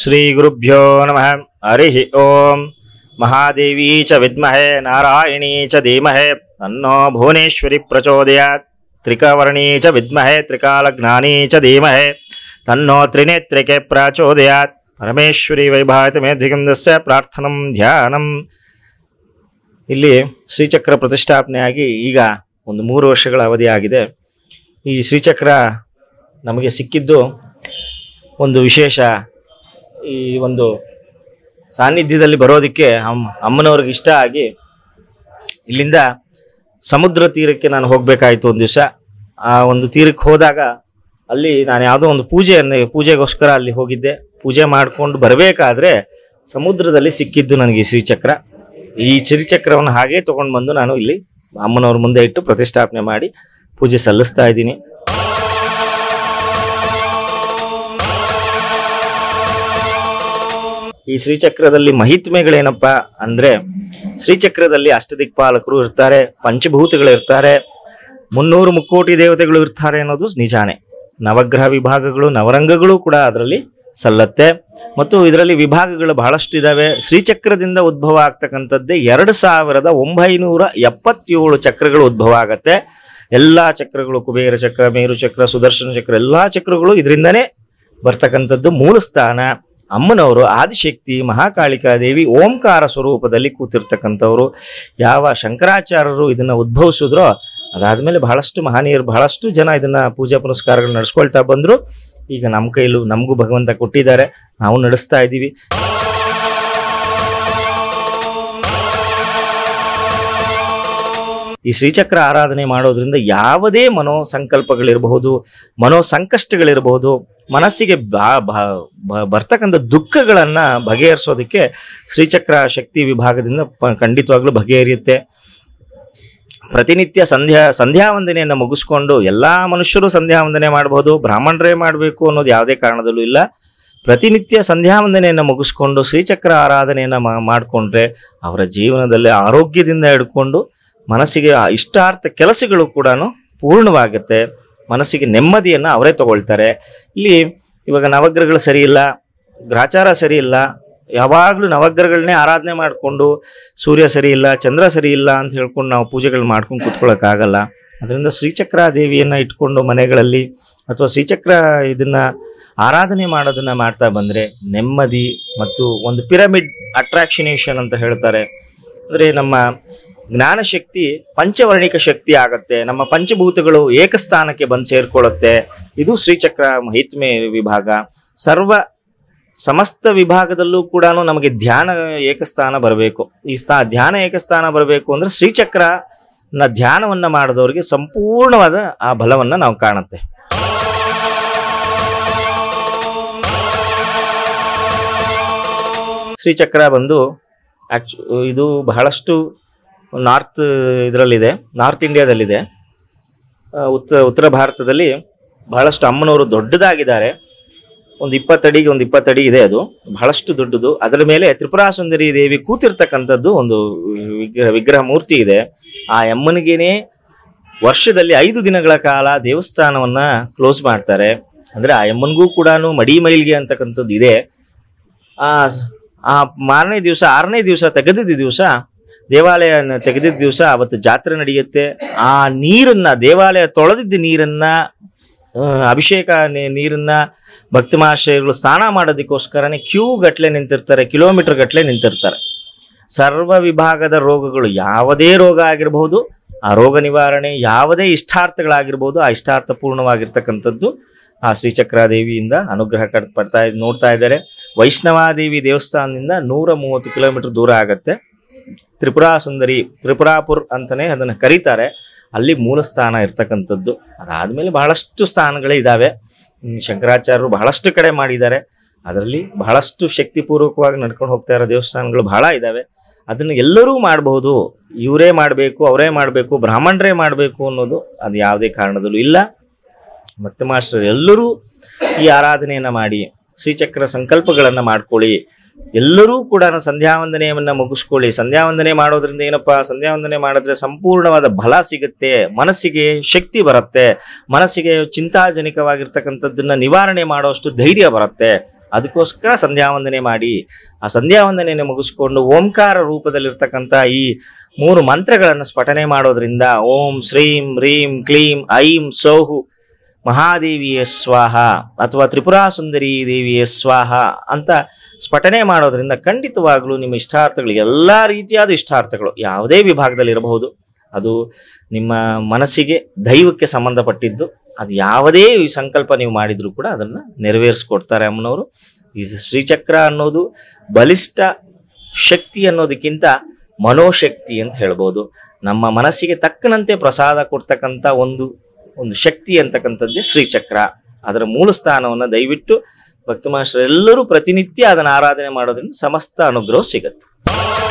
ಶ್ರೀ ಗುರುಭ್ಯೋ ನಮಃ ಹರಿ ಓಂ ಮಹಾದೇವೀ ಚದಹೇ ನಾರಾಯಣೀ ಚ ಧೀಮಹೆ ಅನ್ನೋ ಭುವನೇಶ್ವರಿ ಪ್ರಚೋದಯತ್ ತ್ರಿಕವರ್ಣೀ ಚ ವಿಮಹೆ ತ್ರಿಕಾಲಜ್ಞಾನೀ ಚ ಧೀಮಹೆ ತನ್ನೋ ತ್ರಿನೇತ್ರಿಕೆ ಪ್ರಚೋದಯ ಪರಮೇಶ್ವರಿ ಪ್ರಾರ್ಥನಂ ಧ್ಯಾನಂ ಇಲ್ಲಿ ಶ್ರೀಚಕ್ರ ಪ್ರತಿಷ್ಠಾಪನೆಯಾಗಿ ಈಗ ಒಂದು ಮೂರು ವರ್ಷಗಳ ಅವಧಿಯಾಗಿದೆ ಈ ಶ್ರೀಚಕ್ರ ನಮಗೆ ಸಿಕ್ಕಿದ್ದು ಒಂದು ವಿಶೇಷ ಈ ಒಂದು ಸಾನ್ನಿಧ್ಯದಲ್ಲಿ ಬರೋದಕ್ಕೆ ಅಮ್ಮನವ್ರಿಗೆ ಇಷ್ಟ ಆಗಿ ಇಲ್ಲಿಂದ ಸಮುದ್ರ ತೀರಕ್ಕೆ ನಾನು ಹೋಗಬೇಕಾಯಿತು ಒಂದು ದಿವಸ ಆ ಒಂದು ತೀರಕ್ಕೆ ಹೋದಾಗ ಅಲ್ಲಿ ನಾನು ಯಾವುದೋ ಒಂದು ಪೂಜೆಯನ್ನು ಪೂಜೆಗೋಸ್ಕರ ಅಲ್ಲಿ ಹೋಗಿದ್ದೆ ಪೂಜೆ ಮಾಡಿಕೊಂಡು ಬರಬೇಕಾದ್ರೆ ಸಮುದ್ರದಲ್ಲಿ ಸಿಕ್ಕಿದ್ದು ನನಗೆ ಈ ಶ್ರೀಚಕ್ರ ಈ ಶ್ರೀಚಕ್ರವನ್ನು ಹಾಗೆ ತೊಗೊಂಡು ಬಂದು ನಾನು ಇಲ್ಲಿ ಅಮ್ಮನವ್ರ ಮುಂದೆ ಇಟ್ಟು ಪ್ರತಿಷ್ಠಾಪನೆ ಮಾಡಿ ಪೂಜೆ ಸಲ್ಲಿಸ್ತಾ ಇದ್ದೀನಿ ಈ ಶ್ರೀಚಕ್ರದಲ್ಲಿ ಮಹಿತ್ಮೆಗಳೇನಪ್ಪ ಅಂದ್ರೆ ಶ್ರೀಚಕ್ರದಲ್ಲಿ ಅಷ್ಟ ದಿಕ್ಪಾಲಕರು ಇರ್ತಾರೆ ಪಂಚಭೂತಗಳು ಇರ್ತಾರೆ ಮುನ್ನೂರು ಮುಕ್ಕೋಟಿ ದೇವತೆಗಳು ಇರ್ತಾರೆ ಅನ್ನೋದು ನಿಜಾನೆ ನವಗ್ರಹ ವಿಭಾಗಗಳು ನವರಂಗಗಳು ಕೂಡ ಅದರಲ್ಲಿ ಸಲ್ಲತ್ತೆ ಮತ್ತು ಇದರಲ್ಲಿ ವಿಭಾಗಗಳು ಬಹಳಷ್ಟು ಇದಾವೆ ಶ್ರೀಚಕ್ರದಿಂದ ಉದ್ಭವ ಆಗ್ತಕ್ಕಂಥದ್ದೇ ಎರಡು ಸಾವಿರದ ಒಂಬೈನೂರ ಎಪ್ಪತ್ತೇಳು ಚಕ್ರಗಳು ಉದ್ಭವ ಆಗತ್ತೆ ಎಲ್ಲಾ ಚಕ್ರಗಳು ಕುಬೇರ ಚಕ್ರ ಮೇರು ಚಕ್ರ ಸುದರ್ಶನ ಚಕ್ರ ಎಲ್ಲಾ ಚಕ್ರಗಳು ಇದರಿಂದನೇ ಬರ್ತಕ್ಕಂಥದ್ದು ಮೂಲ ಸ್ಥಾನ ಅಮ್ಮನವರು ಆದಿಶಕ್ತಿ ಮಹಾಕಾಳಿಕಾ ದೇವಿ ಓಂಕಾರ ಸ್ವರೂಪದಲ್ಲಿ ಕೂತಿರ್ತಕ್ಕಂಥವ್ರು ಯಾವ ಶಂಕರಾಚಾರ್ಯರು ಇದನ್ನ ಉದ್ಭವಿಸಿದ್ರೋ ಅದಾದಮೇಲೆ ಬಹಳಷ್ಟು ಮಹನೀಯರು ಬಹಳಷ್ಟು ಜನ ಇದನ್ನ ಪೂಜಾ ಪುನಸ್ಕಾರಗಳು ನಡೆಸ್ಕೊಳ್ತಾ ಬಂದರು ಈಗ ನಮ್ಮ ಕೈಲೂ ನಮಗೂ ಭಗವಂತ ಕೊಟ್ಟಿದ್ದಾರೆ ನಾವು ನಡೆಸ್ತಾ ಇದ್ದೀವಿ ಈ ಶ್ರೀಚಕ್ರ ಆರಾಧನೆ ಮಾಡೋದ್ರಿಂದ ಯಾವುದೇ ಮನೋ ಸಂಕಲ್ಪಗಳಿರಬಹುದು ಮನೋ ಸಂಕಷ್ಟಗಳಿರಬಹುದು ಮನಸ್ಸಿಗೆ ಬರ್ತಕ್ಕಂಥ ದುಃಖಗಳನ್ನ ಬಗೆಹರಿಸೋದಕ್ಕೆ ಶ್ರೀಚಕ್ರ ಶಕ್ತಿ ವಿಭಾಗದಿಂದ ಖಂಡಿತವಾಗ್ಲೂ ಬಗೆಹರಿಯುತ್ತೆ ಪ್ರತಿನಿತ್ಯ ಸಂಧ್ಯಾ ಸಂಧ್ಯಾ ವಂದನೆಯನ್ನು ಮುಗಿಸ್ಕೊಂಡು ಎಲ್ಲ ಮನುಷ್ಯರು ಸಂಧ್ಯಾ ವಂದನೆ ಮಾಡಬಹುದು ಬ್ರಾಹ್ಮಣರೇ ಮಾಡಬೇಕು ಅನ್ನೋದು ಯಾವುದೇ ಕಾರಣದಲ್ಲೂ ಇಲ್ಲ ಪ್ರತಿನಿತ್ಯ ಸಂಧ್ಯಾ ವಂದನೆಯನ್ನು ಮುಗಿಸ್ಕೊಂಡು ಶ್ರೀಚಕ್ರ ಆರಾಧನೆಯನ್ನು ಮಾಡಿಕೊಂಡ್ರೆ ಅವರ ಜೀವನದಲ್ಲಿ ಆರೋಗ್ಯದಿಂದ ಹಿಡ್ಕೊಂಡು ಮನಸ್ಸಿಗೆ ಇಷ್ಟಾರ್ಥ ಕೆಲಸಗಳು ಕೂಡ ಪೂರ್ಣವಾಗುತ್ತೆ ಮನಸ್ಸಿಗೆ ನೆಮ್ಮದಿಯನ್ನು ಅವರೇ ತಗೊಳ್ತಾರೆ ಇಲ್ಲಿ ಇವಾಗ ನವಗ್ರಹಗಳು ಸರಿ ಇಲ್ಲ ಗ್ರಾಚಾರ ಸರಿ ಇಲ್ಲ ಯಾವಾಗಲೂ ನವಗ್ರಹಗಳನ್ನೇ ಆರಾಧನೆ ಮಾಡಿಕೊಂಡು ಸೂರ್ಯ ಸರಿ ಇಲ್ಲ ಚಂದ್ರ ಸರಿ ಇಲ್ಲ ಅಂತ ಹೇಳ್ಕೊಂಡು ನಾವು ಪೂಜೆಗಳು ಮಾಡ್ಕೊಂಡು ಕೂತ್ಕೊಳ್ಳೋಕ್ಕಾಗಲ್ಲ ಅದರಿಂದ ಶ್ರೀಚಕ್ರ ದೇವಿಯನ್ನು ಇಟ್ಕೊಂಡು ಮನೆಗಳಲ್ಲಿ ಅಥವಾ ಶ್ರೀಚಕ್ರ ಇದನ್ನು ಆರಾಧನೆ ಮಾಡೋದನ್ನು ಮಾಡ್ತಾ ಬಂದರೆ ನೆಮ್ಮದಿ ಮತ್ತು ಒಂದು ಪಿರಮಿಡ್ ಅಟ್ರಾಕ್ಷನೇಷನ್ ಅಂತ ಹೇಳ್ತಾರೆ ಅಂದರೆ ನಮ್ಮ ಜ್ಞಾನ ಶಕ್ತಿ ಪಂಚವರ್ಣಿಕ ಶಕ್ತಿ ಆಗತ್ತೆ ನಮ್ಮ ಪಂಚಭೂತಗಳು ಏಕಸ್ಥಾನಕ್ಕೆ ಬಂದು ಸೇರ್ಕೊಳ್ಳುತ್ತೆ ಇದು ಶ್ರೀಚಕ್ರ ಮಹಿತ್ಮೆ ವಿಭಾಗ ಸರ್ವ ಸಮಸ್ತ ವಿಭಾಗದಲ್ಲೂ ಕೂಡ ನಮಗೆ ಧ್ಯಾನ ಏಕಸ್ಥಾನ ಬರಬೇಕು ಈ ಸ್ಥಾ ಧ್ಯಾನ ಏಕಸ್ಥಾನ ಬರಬೇಕು ಅಂದ್ರೆ ಶ್ರೀಚಕ್ರ ಧ್ಯಾನವನ್ನು ಧ್ಯಾನವನ್ನ ಮಾಡಿದವರಿಗೆ ಸಂಪೂರ್ಣವಾದ ಆ ಬಲವನ್ನ ನಾವು ಕಾಣುತ್ತೆ ಶ್ರೀಚಕ್ರ ಬಂದು ಆಕ್ಚು ಇದು ಬಹಳಷ್ಟು ನಾರ್ತ್ ಇದರಲ್ಲಿದೆ ನಾರ್ತ್ ಇಂಡಿಯಾದಲ್ಲಿದೆ ಉತ್ತರ ಉತ್ತರ ಭಾರತದಲ್ಲಿ ಬಹಳಷ್ಟು ಅಮ್ಮನವರು ದೊಡ್ಡದಾಗಿದ್ದಾರೆ ಒಂದು ಇಪ್ಪತ್ತಡಿಗೆ ಒಂದು ಇಪ್ಪತ್ತಡಿ ಇದೆ ಅದು ಬಹಳಷ್ಟು ದೊಡ್ಡದು ಅದರ ಮೇಲೆ ತ್ರಿಪುರಾ ಸುಂದರಿ ದೇವಿ ಕೂತಿರ್ತಕ್ಕಂಥದ್ದು ಒಂದು ವಿಗ್ರಹ ವಿಗ್ರಹ ಮೂರ್ತಿ ಇದೆ ಆ ಅಮ್ಮನಿಗೇನೆ ವರ್ಷದಲ್ಲಿ ಐದು ದಿನಗಳ ಕಾಲ ದೇವಸ್ಥಾನವನ್ನ ಕ್ಲೋಸ್ ಮಾಡ್ತಾರೆ ಅಂದ್ರೆ ಆ ಅಮ್ಮನಿಗೂ ಕೂಡ ಮಡಿ ಮೈಲ್ಗೆ ಅಂತಕ್ಕಂಥದ್ದು ಇದೆ ಆ ಮಾರನೇ ದಿವಸ ಆರನೇ ದಿವಸ ತೆಗೆದಿದ್ದ ದಿವಸ ದೇವಾಲಯನ ತೆಗೆದಿದ್ದ ದಿವಸ ಅವತ್ತು ಜಾತ್ರೆ ನಡೆಯುತ್ತೆ ಆ ನೀರನ್ನ ದೇವಾಲಯ ತೊಳೆದಿದ್ದ ನೀರನ್ನ ಅಭಿಷೇಕ ನೀರನ್ನ ಭಕ್ತ ಮಹಾಶಯಗಳು ಸ್ನಾನ ಮಾಡೋದಕ್ಕೋಸ್ಕರನೇ ಕ್ಯೂ ಗಟ್ಟಲೆ ನಿಂತಿರ್ತಾರೆ ಕಿಲೋಮೀಟರ್ ಗಟ್ಟಲೆ ನಿಂತಿರ್ತಾರೆ ಸರ್ವ ವಿಭಾಗದ ರೋಗಗಳು ಯಾವುದೇ ರೋಗ ಆಗಿರಬಹುದು ಆ ರೋಗ ನಿವಾರಣೆ ಯಾವುದೇ ಇಷ್ಟಾರ್ಥಗಳಾಗಿರ್ಬೋದು ಆ ಇಷ್ಟಾರ್ಥ ಪೂರ್ಣವಾಗಿರ್ತಕ್ಕಂಥದ್ದು ಆ ಶ್ರೀಚಕ್ರಾದೇವಿಯಿಂದ ಅನುಗ್ರಹ ಕಟ್ ಪಡ್ತಾ ನೋಡ್ತಾ ಇದ್ದಾರೆ ವೈಷ್ಣವಾದೇವಿ ದೇವಸ್ಥಾನದಿಂದ ನೂರ ಮೂವತ್ತು ಕಿಲೋಮೀಟರ್ ದೂರ ಆಗತ್ತೆ ತ್ರಿಪುರಾ ಸುಂದರಿ ತ್ರಿಪುರಾಪುರ್ ಅಂತಲೇ ಅದನ್ನು ಕರೀತಾರೆ ಅಲ್ಲಿ ಮೂಲ ಸ್ಥಾನ ಇರ್ತಕ್ಕಂಥದ್ದು ಅದಾದಮೇಲೆ ಬಹಳಷ್ಟು ಸ್ಥಾನಗಳೇ ಇದ್ದಾವೆ ಶಂಕರಾಚಾರ್ಯರು ಬಹಳಷ್ಟು ಕಡೆ ಮಾಡಿದ್ದಾರೆ ಅದರಲ್ಲಿ ಬಹಳಷ್ಟು ಶಕ್ತಿಪೂರ್ವಕವಾಗಿ ನಡ್ಕೊಂಡು ಹೋಗ್ತಾ ಇರೋ ದೇವಸ್ಥಾನಗಳು ಬಹಳ ಇದ್ದಾವೆ ಅದನ್ನು ಎಲ್ಲರೂ ಮಾಡಬಹುದು ಇವರೇ ಮಾಡಬೇಕು ಅವರೇ ಮಾಡಬೇಕು ಬ್ರಾಹ್ಮಣರೇ ಮಾಡಬೇಕು ಅನ್ನೋದು ಅದು ಯಾವುದೇ ಕಾರಣದಲ್ಲೂ ಇಲ್ಲ ಮತ್ತೆ ಮಾಸ್ಟರ್ ಎಲ್ಲರೂ ಈ ಆರಾಧನೆಯನ್ನು ಮಾಡಿ ಶ್ರೀಚಕ್ರ ಸಂಕಲ್ಪಗಳನ್ನು ಮಾಡ್ಕೊಳ್ಳಿ ಎಲ್ಲರೂ ಕೂಡ ಸಂಧ್ಯಾ ವಂದನೆಯನ್ನ ಮುಗಿಸ್ಕೊಳ್ಳಿ ಸಂಧ್ಯಾ ವಂದನೆ ಮಾಡೋದ್ರಿಂದ ಏನಪ್ಪಾ ಸಂಧ್ಯಾ ವಂದನೆ ಮಾಡಿದ್ರೆ ಸಂಪೂರ್ಣವಾದ ಬಲ ಸಿಗುತ್ತೆ ಮನಸ್ಸಿಗೆ ಶಕ್ತಿ ಬರುತ್ತೆ ಮನಸ್ಸಿಗೆ ಚಿಂತಾಜನಕವಾಗಿರ್ತಕ್ಕಂಥದ್ದನ್ನ ನಿವಾರಣೆ ಮಾಡುವಷ್ಟು ಧೈರ್ಯ ಬರುತ್ತೆ ಅದಕ್ಕೋಸ್ಕರ ಸಂಧ್ಯಾ ವಂದನೆ ಮಾಡಿ ಆ ಸಂಧ್ಯಾ ವಂದನೆಯನ್ನು ಮುಗಿಸ್ಕೊಂಡು ಓಂಕಾರ ರೂಪದಲ್ಲಿರ್ತಕ್ಕಂಥ ಈ ಮೂರು ಮಂತ್ರಗಳನ್ನು ಸ್ಫಟನೆ ಮಾಡೋದ್ರಿಂದ ಓಂ ಶ್ರೀಂ ರೀಂ ಕ್ಲೀಂ ಐಂ ಸೌಹು ಮಹಾದೇವಿಯ ಸ್ವಾಹ ಅಥವಾ ತ್ರಿಪುರಾ ಸುಂದರಿ ದೇವಿಯ ಸ್ವಾಹ ಅಂತ ಸ್ಫಟನೆ ಮಾಡೋದ್ರಿಂದ ಖಂಡಿತವಾಗಲೂ ನಿಮ್ಮ ಇಷ್ಟಾರ್ಥಗಳು ಎಲ್ಲ ರೀತಿಯಾದ ಇಷ್ಟಾರ್ಥಗಳು ಯಾವುದೇ ವಿಭಾಗದಲ್ಲಿರಬಹುದು ಅದು ನಿಮ್ಮ ಮನಸ್ಸಿಗೆ ದೈವಕ್ಕೆ ಸಂಬಂಧಪಟ್ಟಿದ್ದು ಅದು ಯಾವುದೇ ಸಂಕಲ್ಪ ನೀವು ಮಾಡಿದರೂ ಕೂಡ ಅದನ್ನು ನೆರವೇರಿಸ್ಕೊಡ್ತಾರೆ ಅಮ್ಮನವರು ಈ ಶ್ರೀಚಕ್ರ ಅನ್ನೋದು ಬಲಿಷ್ಠ ಶಕ್ತಿ ಅನ್ನೋದಕ್ಕಿಂತ ಮನೋಶಕ್ತಿ ಅಂತ ಹೇಳ್ಬೋದು ನಮ್ಮ ಮನಸ್ಸಿಗೆ ತಕ್ಕನಂತೆ ಪ್ರಸಾದ ಕೊಡ್ತಕ್ಕಂಥ ಒಂದು ಒಂದು ಶಕ್ತಿ ಅಂತಕ್ಕಂಥದ್ದೇ ಶ್ರೀಚಕ್ರ ಅದರ ಮೂಲ ಸ್ಥಾನವನ್ನು ದಯವಿಟ್ಟು ಭಕ್ತಮಾಶ್ವರೆಲ್ಲರೂ ಪ್ರತಿನಿತ್ಯ ಅದನ್ನು ಆರಾಧನೆ ಮಾಡೋದ್ರಿಂದ ಸಮಸ್ತ ಅನುಗ್ರಹ ಸಿಗುತ್ತೆ